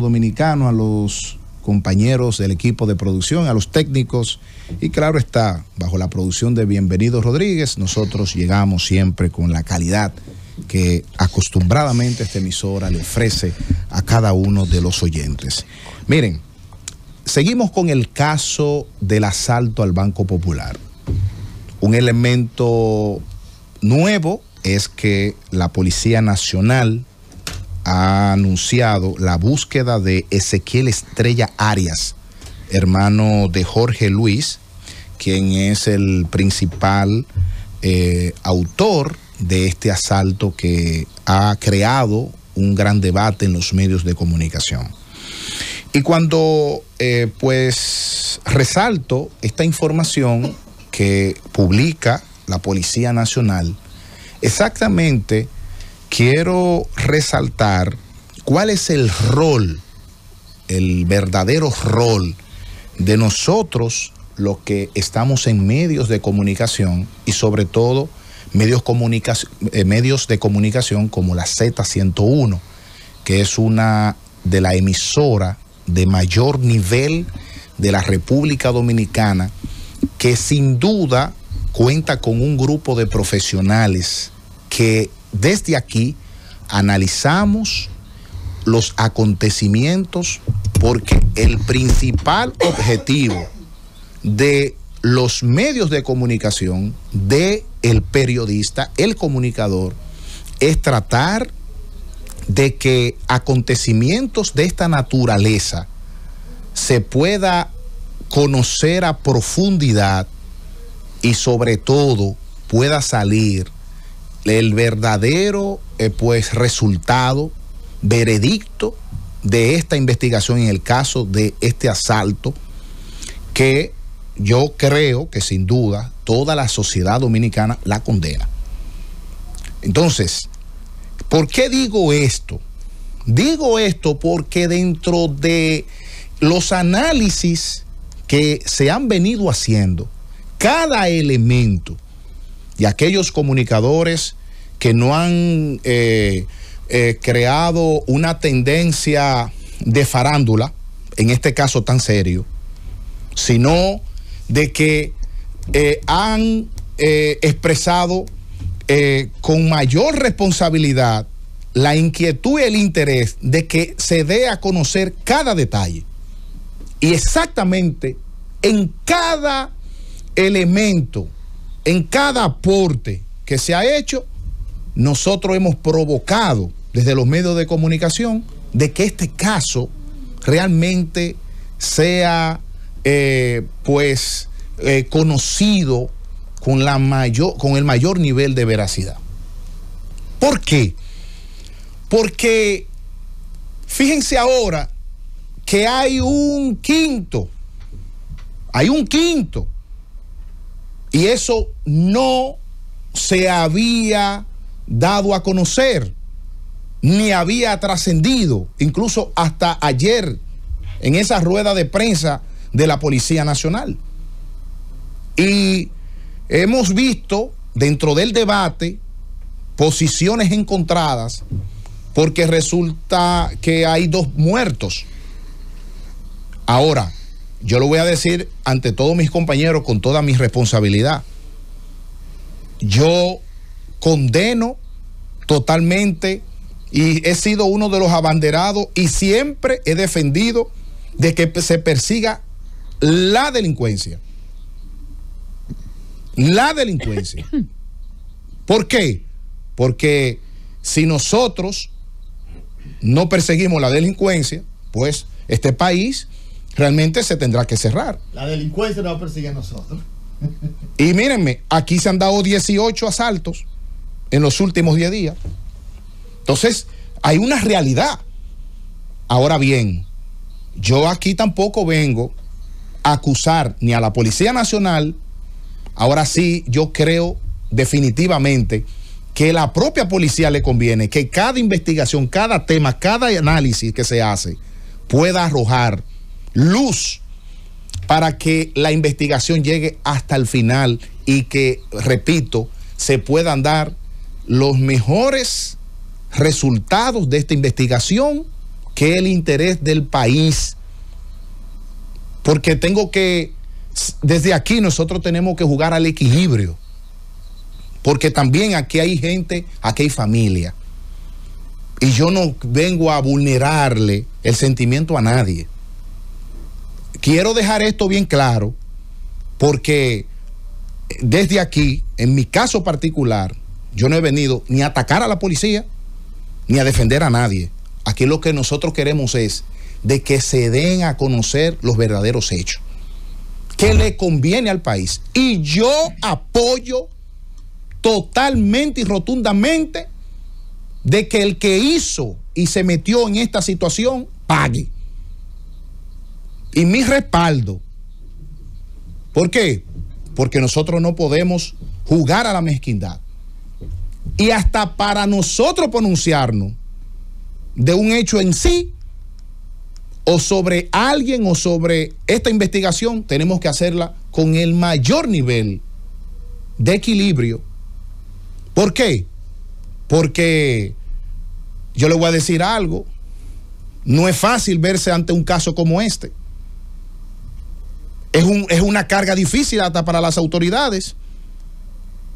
dominicano, a los compañeros del equipo de producción, a los técnicos y claro está, bajo la producción de Bienvenido Rodríguez, nosotros llegamos siempre con la calidad que acostumbradamente esta emisora le ofrece a cada uno de los oyentes. Miren, seguimos con el caso del asalto al Banco Popular. Un elemento nuevo es que la Policía Nacional ha anunciado la búsqueda de Ezequiel Estrella Arias, hermano de Jorge Luis, quien es el principal eh, autor de este asalto que ha creado un gran debate en los medios de comunicación. Y cuando eh, pues resalto esta información que publica la Policía Nacional, exactamente quiero resaltar cuál es el rol, el verdadero rol de nosotros, los que estamos en medios de comunicación y sobre todo medios, eh, de comunicación como la Z101, que es una de la emisora de mayor nivel de la República Dominicana, que sin duda cuenta con un grupo de profesionales que desde aquí analizamos los acontecimientos porque el principal objetivo de los medios de comunicación, de el periodista, el comunicador, es tratar de que acontecimientos de esta naturaleza se pueda conocer a profundidad y sobre todo pueda salir el verdadero eh, pues resultado, veredicto de esta investigación en el caso de este asalto que yo creo que sin duda toda la sociedad dominicana la condena. Entonces, ¿por qué digo esto? Digo esto porque dentro de los análisis que se han venido haciendo, cada elemento y aquellos comunicadores que no han eh, eh, creado una tendencia de farándula, en este caso tan serio, sino de que eh, han expresado con mayor responsabilidad la inquietud y el interés de que se dé a conocer cada detalle y exactamente en cada elemento en cada aporte que se ha hecho, nosotros hemos provocado desde los medios de comunicación de que este caso realmente sea eh, pues eh, conocido con, la mayor, con el mayor nivel de veracidad. ¿Por qué? Porque fíjense ahora que hay un quinto, hay un quinto y eso no se había dado a conocer, ni había trascendido, incluso hasta ayer, en esa rueda de prensa de la Policía Nacional. Y hemos visto dentro del debate posiciones encontradas porque resulta que hay dos muertos. Ahora, yo lo voy a decir ante todos mis compañeros con toda mi responsabilidad. Yo condeno totalmente y he sido uno de los abanderados y siempre he defendido de que se persiga la delincuencia. La delincuencia. ¿Por qué? Porque si nosotros no perseguimos la delincuencia, pues este país realmente se tendrá que cerrar. La delincuencia nos persigue a a nosotros. y mírenme, aquí se han dado 18 asaltos en los últimos 10 días. Entonces, hay una realidad. Ahora bien, yo aquí tampoco vengo a acusar ni a la Policía Nacional. Ahora sí, yo creo definitivamente que la propia policía le conviene que cada investigación, cada tema, cada análisis que se hace pueda arrojar luz para que la investigación llegue hasta el final y que, repito, se puedan dar los mejores resultados de esta investigación que el interés del país. Porque tengo que, desde aquí nosotros tenemos que jugar al equilibrio. Porque también aquí hay gente, aquí hay familia. Y yo no vengo a vulnerarle el sentimiento a nadie quiero dejar esto bien claro porque desde aquí, en mi caso particular, yo no he venido ni a atacar a la policía ni a defender a nadie. Aquí lo que nosotros queremos es de que se den a conocer los verdaderos hechos, que le conviene al país. Y yo apoyo totalmente y rotundamente de que el que hizo y se metió en esta situación pague y mi respaldo. ¿Por qué? Porque nosotros no podemos jugar a la mezquindad. Y hasta para nosotros pronunciarnos de un hecho en sí, o sobre alguien o sobre esta investigación, tenemos que hacerla con el mayor nivel de equilibrio. ¿Por qué? Porque yo le voy a decir algo. No es fácil verse ante un caso como este es, una carga difícil hasta para las autoridades,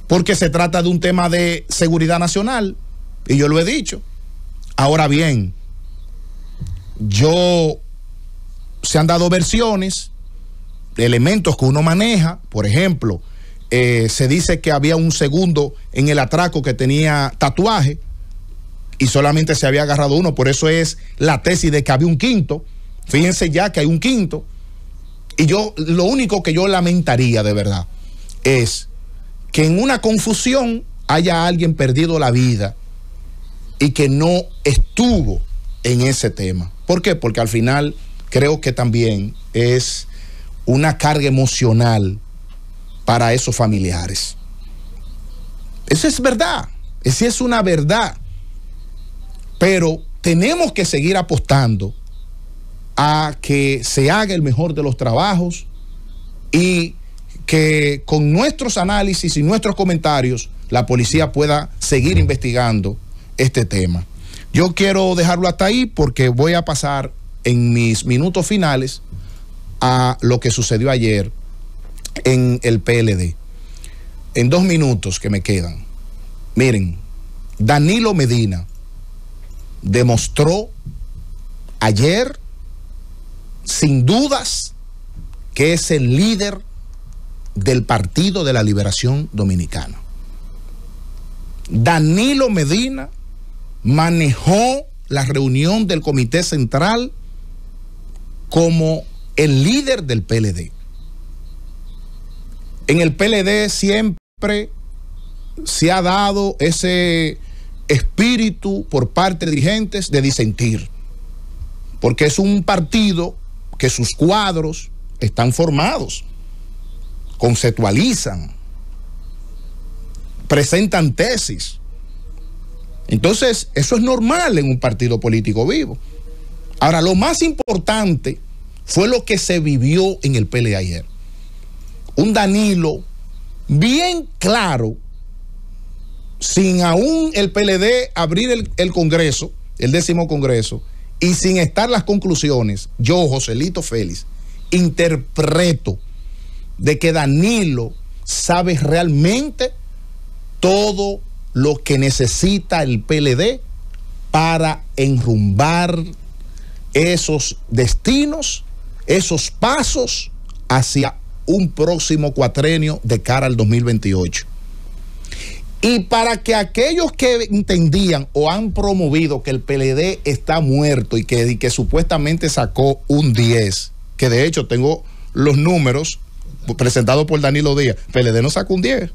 porque se trata de un tema de seguridad nacional, y yo lo he dicho. Ahora bien, yo se han dado versiones de elementos que uno maneja, por ejemplo, eh, se dice que había un segundo en el atraco que tenía tatuaje y solamente se había agarrado uno, por eso es la tesis de que había un quinto. Fíjense ya que hay un quinto. Y yo, lo único que yo lamentaría de verdad es que en una confusión haya alguien perdido la vida y que no estuvo en ese tema. ¿Por qué? Porque al final creo que también es una carga emocional para esos familiares. Eso es verdad, esa es una verdad. Pero tenemos que seguir apostando a que se haga el mejor de los trabajos y que con nuestros análisis y nuestros comentarios la policía pueda seguir investigando este tema. Yo quiero dejarlo hasta ahí porque voy a pasar en mis minutos finales a lo que sucedió ayer en el PLD. En dos minutos que me quedan. Miren, Danilo Medina demostró ayer sin dudas que es el líder del Partido de la Liberación Dominicana. Danilo Medina manejó la reunión del Comité Central como el líder del PLD. En el PLD siempre se ha dado ese espíritu por parte de dirigentes de disentir, porque es un partido que sus cuadros están formados, conceptualizan, presentan tesis. Entonces, eso es normal en un partido político vivo. Ahora, lo más importante fue lo que se vivió en el PLD ayer. Un Danilo bien claro, sin aún el PLD abrir el, el Congreso, el décimo Congreso, y sin estar las conclusiones, yo, Joselito Félix, interpreto de que Danilo sabe realmente todo lo que necesita el PLD para enrumbar esos destinos, esos pasos hacia un próximo cuatrenio de cara al 2028. Y para que aquellos que entendían o han promovido que el PLD está muerto y que, que supuestamente sacó un 10, que de hecho tengo los números presentados por Danilo Díaz, PLD no sacó un 10.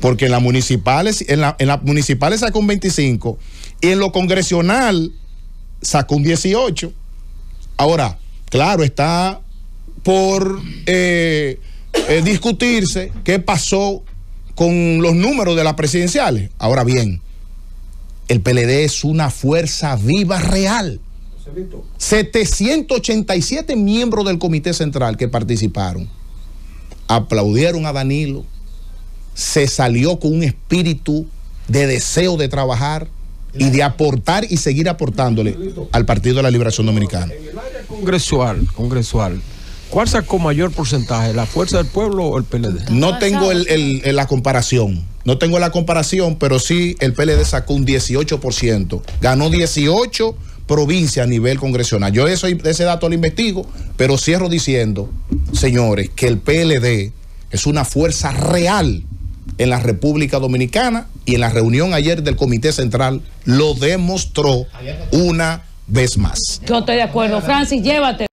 Porque en las municipales, en la, en las municipales sacó un 25 y en lo congresional sacó un 18. Ahora, claro, está por eh, eh, discutirse qué pasó con los números de las presidenciales. Ahora bien, el PLD es una fuerza viva real. 787 miembros del Comité Central que participaron aplaudieron a Danilo, se salió con un espíritu de deseo de trabajar y de aportar y seguir aportándole al Partido de la Liberación Dominicana. congresual, congresual ¿Cuál sacó mayor porcentaje, la fuerza del pueblo o el PLD? No tengo la comparación, no tengo la comparación, pero sí el PLD sacó un 18%, ganó 18 provincias a nivel congresional. Yo eso, ese dato lo investigo, pero cierro diciendo, señores, que el PLD es una fuerza real en la República Dominicana y en la reunión ayer del Comité Central lo demostró una vez más. Yo estoy de acuerdo, Francis, llévate.